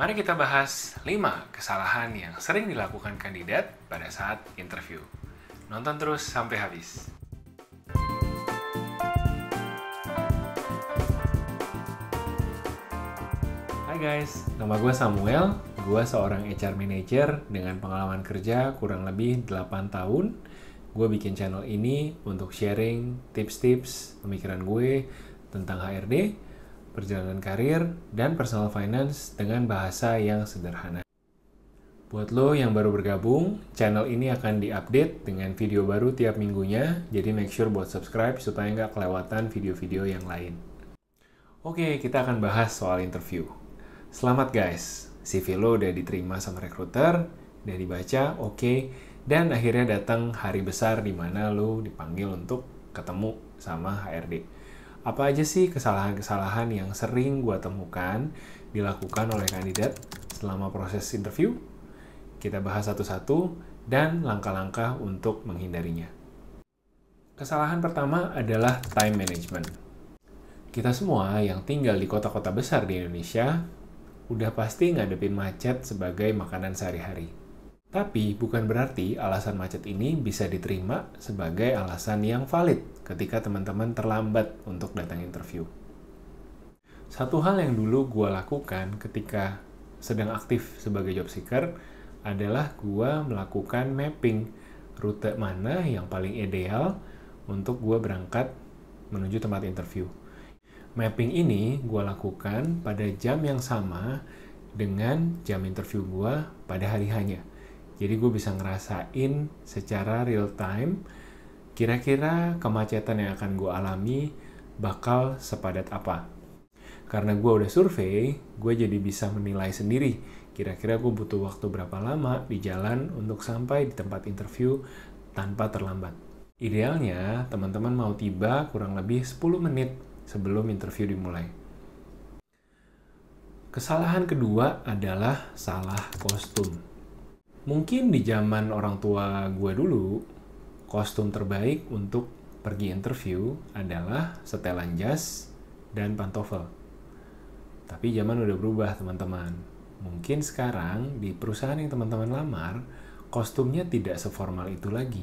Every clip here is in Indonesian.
Mari kita bahas 5 kesalahan yang sering dilakukan kandidat pada saat interview. Nonton terus sampai habis. Hai guys, nama gue Samuel. Gue seorang HR Manager dengan pengalaman kerja kurang lebih 8 tahun. Gue bikin channel ini untuk sharing tips-tips pemikiran gue tentang HRD, perjalanan karir, dan personal finance dengan bahasa yang sederhana. Buat lo yang baru bergabung, channel ini akan diupdate dengan video baru tiap minggunya, jadi make sure buat subscribe supaya nggak kelewatan video-video yang lain. Oke, kita akan bahas soal interview. Selamat guys, CV lo udah diterima sama recruiter, udah dibaca, oke, okay, dan akhirnya datang hari besar di mana lo dipanggil untuk ketemu sama HRD apa aja sih kesalahan-kesalahan yang sering gue temukan dilakukan oleh kandidat selama proses interview? Kita bahas satu-satu dan langkah-langkah untuk menghindarinya. Kesalahan pertama adalah time management. Kita semua yang tinggal di kota-kota besar di Indonesia udah pasti ngadepin macet sebagai makanan sehari-hari tapi bukan berarti alasan macet ini bisa diterima sebagai alasan yang valid ketika teman-teman terlambat untuk datang interview. Satu hal yang dulu gue lakukan ketika sedang aktif sebagai job seeker adalah gue melakukan mapping rute mana yang paling ideal untuk gue berangkat menuju tempat interview. Mapping ini gue lakukan pada jam yang sama dengan jam interview gue pada hari hanya jadi gue bisa ngerasain secara real time kira-kira kemacetan yang akan gue alami bakal sepadat apa. Karena gue udah survei, gue jadi bisa menilai sendiri kira-kira gue butuh waktu berapa lama di jalan untuk sampai di tempat interview tanpa terlambat. Idealnya, teman-teman mau tiba kurang lebih 10 menit sebelum interview dimulai. Kesalahan kedua adalah salah kostum mungkin di zaman orang tua gue dulu kostum terbaik untuk pergi interview adalah setelan jas dan pantofel. Tapi zaman udah berubah teman-teman. Mungkin sekarang di perusahaan yang teman-teman lamar, kostumnya tidak seformal itu lagi.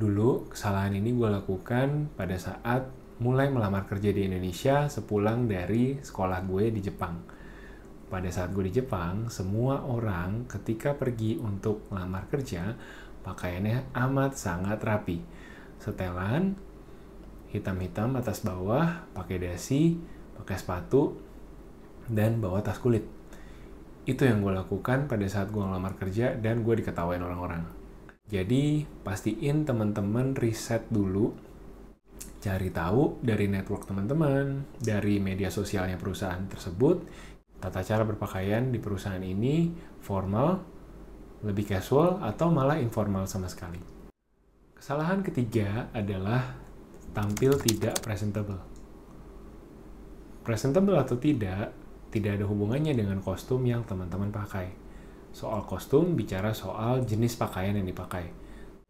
Dulu kesalahan ini gue lakukan pada saat mulai melamar kerja di Indonesia sepulang dari sekolah gue di Jepang pada saat gue di Jepang, semua orang ketika pergi untuk melamar kerja, pakaiannya amat sangat rapi. Setelan, hitam-hitam atas bawah, pakai dasi, pakai sepatu, dan bawa tas kulit. Itu yang gue lakukan pada saat gue ngelamar kerja dan gue diketawain orang-orang. Jadi, pastiin teman-teman riset dulu, cari tahu dari network teman-teman, dari media sosialnya perusahaan tersebut, tata cara berpakaian di perusahaan ini formal, lebih casual, atau malah informal sama sekali. Kesalahan ketiga adalah tampil tidak presentable. Presentable atau tidak, tidak ada hubungannya dengan kostum yang teman-teman pakai. Soal kostum bicara soal jenis pakaian yang dipakai.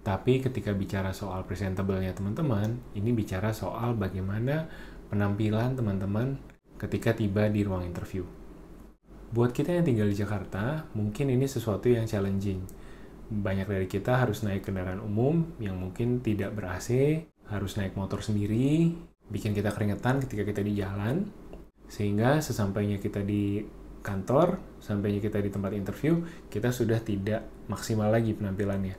Tapi ketika bicara soal presentable-nya teman-teman, ini bicara soal bagaimana penampilan teman-teman ketika tiba di ruang interview. Buat kita yang tinggal di Jakarta, mungkin ini sesuatu yang challenging. Banyak dari kita harus naik kendaraan umum yang mungkin tidak ber-AC, harus naik motor sendiri, bikin kita keringetan ketika kita di jalan, sehingga sesampainya kita di kantor, sampainya kita di tempat interview, kita sudah tidak maksimal lagi penampilannya.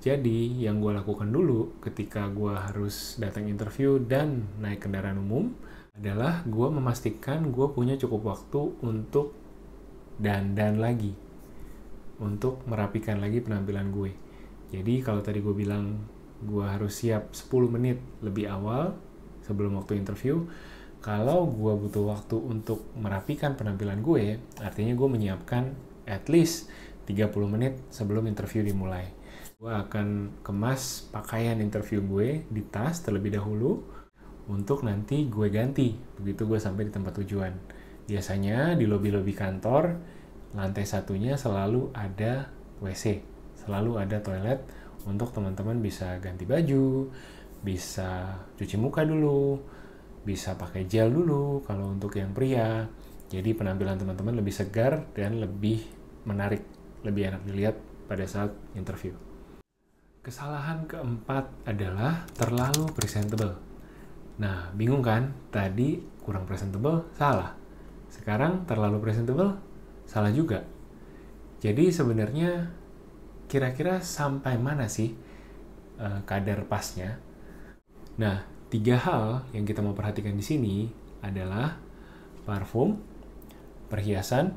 Jadi, yang gue lakukan dulu ketika gue harus datang interview dan naik kendaraan umum adalah gue memastikan gue punya cukup waktu untuk dan dan lagi untuk merapikan lagi penampilan gue. Jadi kalau tadi gue bilang gue harus siap 10 menit lebih awal sebelum waktu interview, kalau gue butuh waktu untuk merapikan penampilan gue, artinya gue menyiapkan at least 30 menit sebelum interview dimulai. Gue akan kemas pakaian interview gue di tas terlebih dahulu untuk nanti gue ganti begitu gue sampai di tempat tujuan Biasanya di lobi-lobi kantor, lantai satunya selalu ada WC, selalu ada toilet untuk teman-teman bisa ganti baju, bisa cuci muka dulu, bisa pakai gel dulu kalau untuk yang pria. Jadi penampilan teman-teman lebih segar dan lebih menarik, lebih enak dilihat pada saat interview. Kesalahan keempat adalah terlalu presentable. Nah, bingung kan? Tadi kurang presentable, salah sekarang terlalu presentable, salah juga. Jadi sebenarnya kira-kira sampai mana sih uh, kadar pasnya? Nah, tiga hal yang kita mau perhatikan di sini adalah parfum, perhiasan,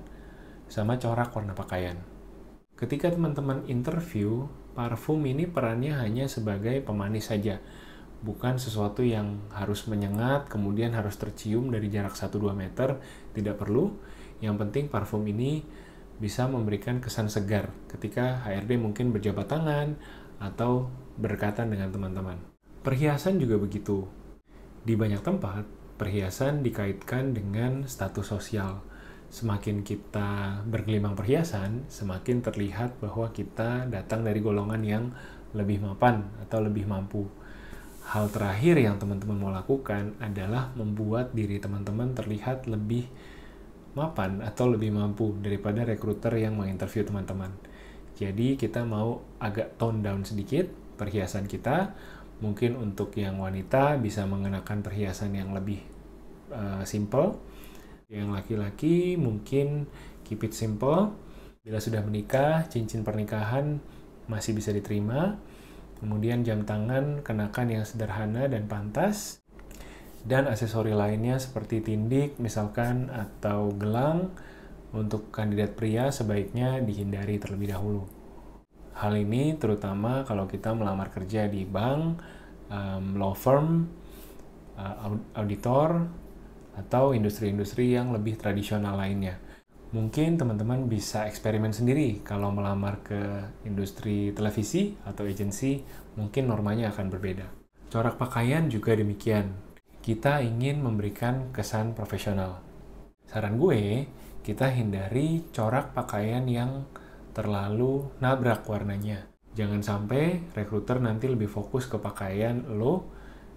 sama corak warna pakaian. Ketika teman-teman interview, parfum ini perannya hanya sebagai pemanis saja bukan sesuatu yang harus menyengat, kemudian harus tercium dari jarak 1-2 meter, tidak perlu. Yang penting parfum ini bisa memberikan kesan segar ketika HRD mungkin berjabat tangan atau berdekatan dengan teman-teman. Perhiasan juga begitu. Di banyak tempat, perhiasan dikaitkan dengan status sosial. Semakin kita bergelimang perhiasan, semakin terlihat bahwa kita datang dari golongan yang lebih mapan atau lebih mampu Hal terakhir yang teman-teman mau lakukan adalah membuat diri teman-teman terlihat lebih mapan atau lebih mampu daripada rekruter yang menginterview teman-teman. Jadi kita mau agak tone down sedikit perhiasan kita. Mungkin untuk yang wanita bisa mengenakan perhiasan yang lebih uh, simple. Yang laki-laki mungkin keep it simple. Bila sudah menikah, cincin pernikahan masih bisa diterima Kemudian jam tangan, kenakan yang sederhana dan pantas. Dan aksesori lainnya seperti tindik misalkan atau gelang untuk kandidat pria sebaiknya dihindari terlebih dahulu. Hal ini terutama kalau kita melamar kerja di bank, um, law firm, uh, auditor, atau industri-industri yang lebih tradisional lainnya mungkin teman-teman bisa eksperimen sendiri kalau melamar ke industri televisi atau agensi mungkin normanya akan berbeda corak pakaian juga demikian kita ingin memberikan kesan profesional saran gue kita hindari corak pakaian yang terlalu nabrak warnanya jangan sampai rekruter nanti lebih fokus ke pakaian lo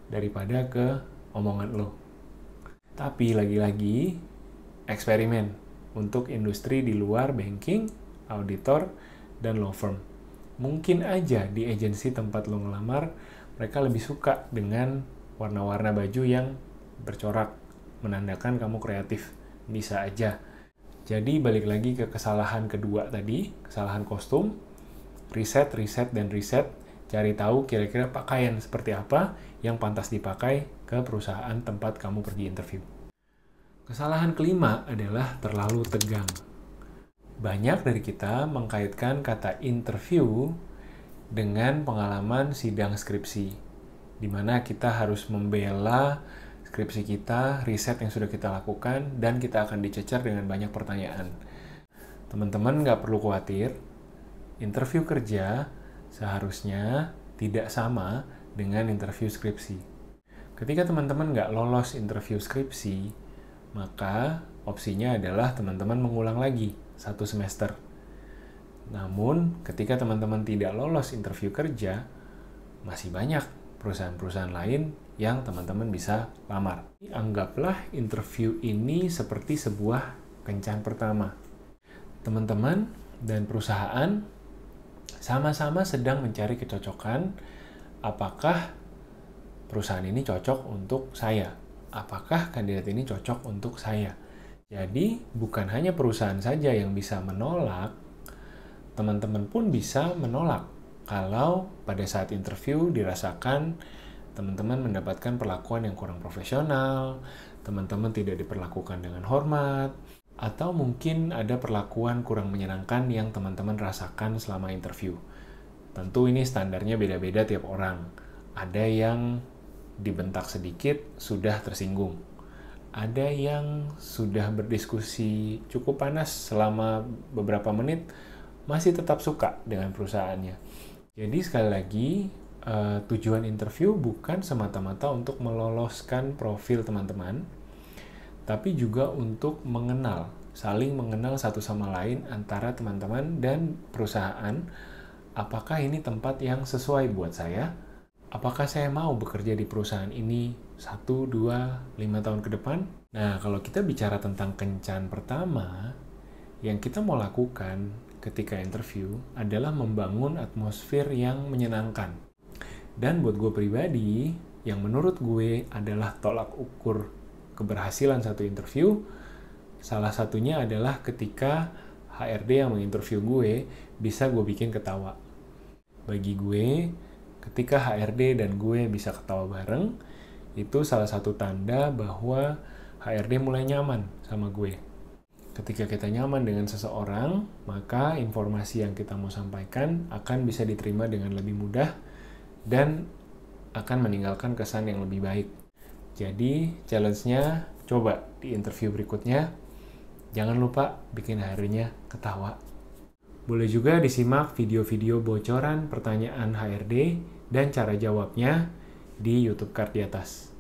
daripada ke omongan lo tapi lagi-lagi eksperimen untuk industri di luar banking, auditor, dan law firm. Mungkin aja di agensi tempat lo ngelamar, mereka lebih suka dengan warna-warna baju yang bercorak, menandakan kamu kreatif. Bisa aja. Jadi balik lagi ke kesalahan kedua tadi, kesalahan kostum, riset, riset, dan riset, cari tahu kira-kira pakaian seperti apa yang pantas dipakai ke perusahaan tempat kamu pergi interview. Kesalahan kelima adalah terlalu tegang. Banyak dari kita mengkaitkan kata interview dengan pengalaman sidang skripsi, di mana kita harus membela skripsi kita, riset yang sudah kita lakukan, dan kita akan dicecer dengan banyak pertanyaan. Teman-teman nggak perlu khawatir, interview kerja seharusnya tidak sama dengan interview skripsi. Ketika teman-teman nggak lolos interview skripsi, maka opsinya adalah teman-teman mengulang lagi satu semester. Namun, ketika teman-teman tidak lolos interview kerja, masih banyak perusahaan-perusahaan lain yang teman-teman bisa lamar. Anggaplah interview ini seperti sebuah kencan pertama. Teman-teman dan perusahaan sama-sama sedang mencari kecocokan apakah perusahaan ini cocok untuk saya apakah kandidat ini cocok untuk saya. Jadi, bukan hanya perusahaan saja yang bisa menolak, teman-teman pun bisa menolak kalau pada saat interview dirasakan teman-teman mendapatkan perlakuan yang kurang profesional, teman-teman tidak diperlakukan dengan hormat, atau mungkin ada perlakuan kurang menyenangkan yang teman-teman rasakan selama interview. Tentu ini standarnya beda-beda tiap orang. Ada yang dibentak sedikit sudah tersinggung. Ada yang sudah berdiskusi cukup panas selama beberapa menit masih tetap suka dengan perusahaannya. Jadi sekali lagi uh, tujuan interview bukan semata-mata untuk meloloskan profil teman-teman, tapi juga untuk mengenal, saling mengenal satu sama lain antara teman-teman dan perusahaan. Apakah ini tempat yang sesuai buat saya? apakah saya mau bekerja di perusahaan ini 1, 2, 5 tahun ke depan? Nah, kalau kita bicara tentang kencan pertama, yang kita mau lakukan ketika interview adalah membangun atmosfer yang menyenangkan. Dan buat gue pribadi, yang menurut gue adalah tolak ukur keberhasilan satu interview, salah satunya adalah ketika HRD yang menginterview gue bisa gue bikin ketawa. Bagi gue, Ketika HRD dan gue bisa ketawa bareng, itu salah satu tanda bahwa HRD mulai nyaman sama gue. Ketika kita nyaman dengan seseorang, maka informasi yang kita mau sampaikan akan bisa diterima dengan lebih mudah dan akan meninggalkan kesan yang lebih baik. Jadi, challenge-nya coba di interview berikutnya. Jangan lupa bikin harinya ketawa. Boleh juga disimak video-video bocoran pertanyaan HRD dan cara jawabnya di YouTube card di atas.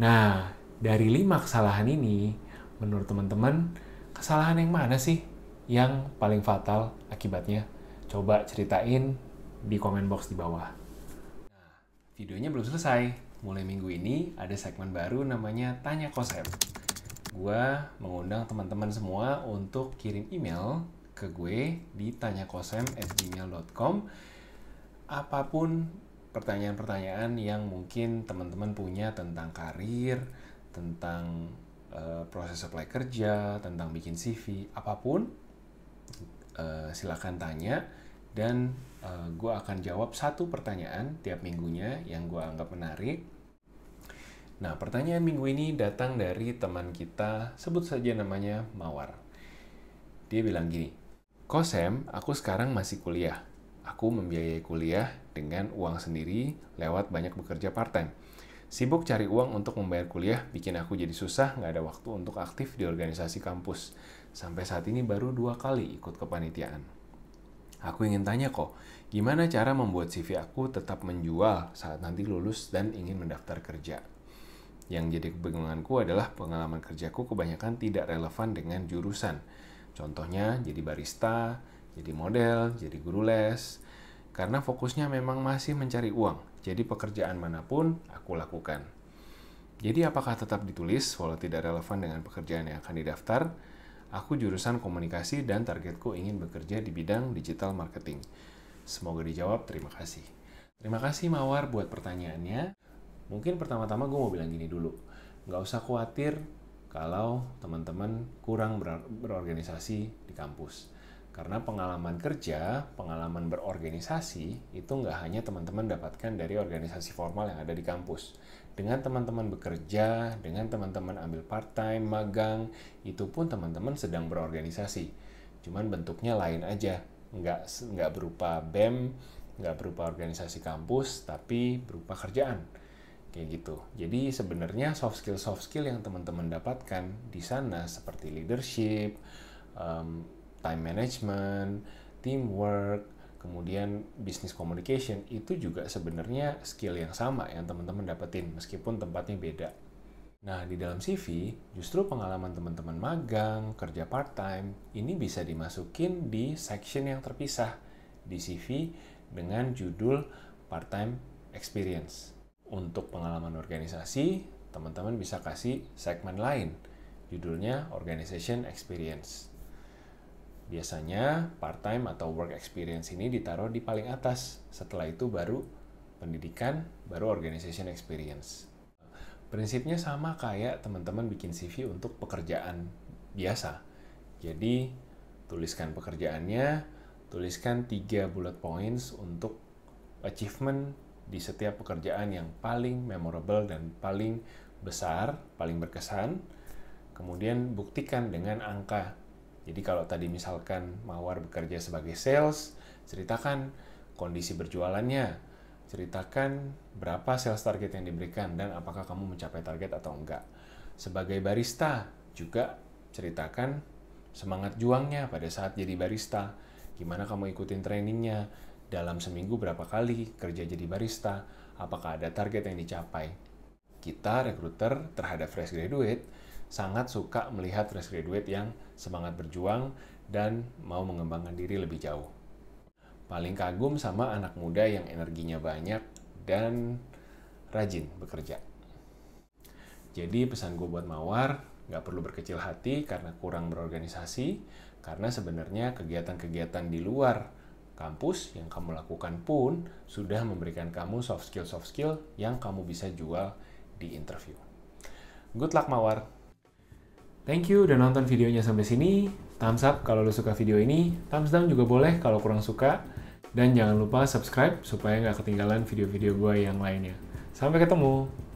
Nah, dari lima kesalahan ini, menurut teman-teman, kesalahan yang mana sih yang paling fatal akibatnya? Coba ceritain di comment box di bawah. Nah, videonya belum selesai. Mulai minggu ini ada segmen baru namanya Tanya Kosep. Gua mengundang teman-teman semua untuk kirim email ke gue di tanyakosem@gmail.com apapun pertanyaan-pertanyaan yang mungkin teman-teman punya tentang karir, tentang uh, proses apply kerja, tentang bikin CV, apapun uh, silakan tanya dan uh, gue akan jawab satu pertanyaan tiap minggunya yang gue anggap menarik. Nah, pertanyaan minggu ini datang dari teman kita, sebut saja namanya Mawar. Dia bilang gini, Kosem, aku sekarang masih kuliah. Aku membiayai kuliah dengan uang sendiri lewat banyak bekerja part-time. Sibuk cari uang untuk membayar kuliah, bikin aku jadi susah, nggak ada waktu untuk aktif di organisasi kampus. Sampai saat ini baru dua kali ikut kepanitiaan. Aku ingin tanya kok, gimana cara membuat CV aku tetap menjual saat nanti lulus dan ingin mendaftar kerja? Yang jadi kebingunganku adalah pengalaman kerjaku kebanyakan tidak relevan dengan jurusan Contohnya jadi barista, jadi model, jadi guru les. Karena fokusnya memang masih mencari uang, jadi pekerjaan manapun aku lakukan. Jadi apakah tetap ditulis walau tidak relevan dengan pekerjaan yang akan didaftar? Aku jurusan komunikasi dan targetku ingin bekerja di bidang digital marketing. Semoga dijawab, terima kasih. Terima kasih Mawar buat pertanyaannya. Mungkin pertama-tama gue mau bilang gini dulu. Nggak usah khawatir kalau teman-teman kurang ber berorganisasi di kampus. Karena pengalaman kerja, pengalaman berorganisasi itu nggak hanya teman-teman dapatkan dari organisasi formal yang ada di kampus. Dengan teman-teman bekerja, dengan teman-teman ambil part-time, magang, itu pun teman-teman sedang berorganisasi. Cuman bentuknya lain aja, nggak, nggak berupa BEM, nggak berupa organisasi kampus, tapi berupa kerjaan kayak gitu. Jadi sebenarnya soft skill soft skill yang teman-teman dapatkan di sana seperti leadership, um, time management, teamwork, kemudian business communication itu juga sebenarnya skill yang sama yang teman-teman dapetin meskipun tempatnya beda. Nah, di dalam CV, justru pengalaman teman-teman magang, kerja part-time, ini bisa dimasukin di section yang terpisah di CV dengan judul part-time experience untuk pengalaman organisasi, teman-teman bisa kasih segmen lain, judulnya Organization Experience. Biasanya part-time atau work experience ini ditaruh di paling atas, setelah itu baru pendidikan, baru organization experience. Prinsipnya sama kayak teman-teman bikin CV untuk pekerjaan biasa. Jadi, tuliskan pekerjaannya, tuliskan tiga bullet points untuk achievement di setiap pekerjaan yang paling memorable dan paling besar, paling berkesan. Kemudian buktikan dengan angka. Jadi kalau tadi misalkan Mawar bekerja sebagai sales, ceritakan kondisi berjualannya, ceritakan berapa sales target yang diberikan dan apakah kamu mencapai target atau enggak. Sebagai barista juga ceritakan semangat juangnya pada saat jadi barista, gimana kamu ikutin trainingnya, dalam seminggu berapa kali kerja jadi barista, apakah ada target yang dicapai. Kita, rekruter, terhadap fresh graduate, sangat suka melihat fresh graduate yang semangat berjuang dan mau mengembangkan diri lebih jauh. Paling kagum sama anak muda yang energinya banyak dan rajin bekerja. Jadi pesan gue buat Mawar, nggak perlu berkecil hati karena kurang berorganisasi, karena sebenarnya kegiatan-kegiatan di luar Kampus yang kamu lakukan pun sudah memberikan kamu soft skill-soft skill yang kamu bisa jual di interview. Good luck Mawar. Thank you udah nonton videonya sampai sini. Thumbs up kalau lo suka video ini. Thumbs down juga boleh kalau kurang suka. Dan jangan lupa subscribe supaya nggak ketinggalan video-video gue yang lainnya. Sampai ketemu!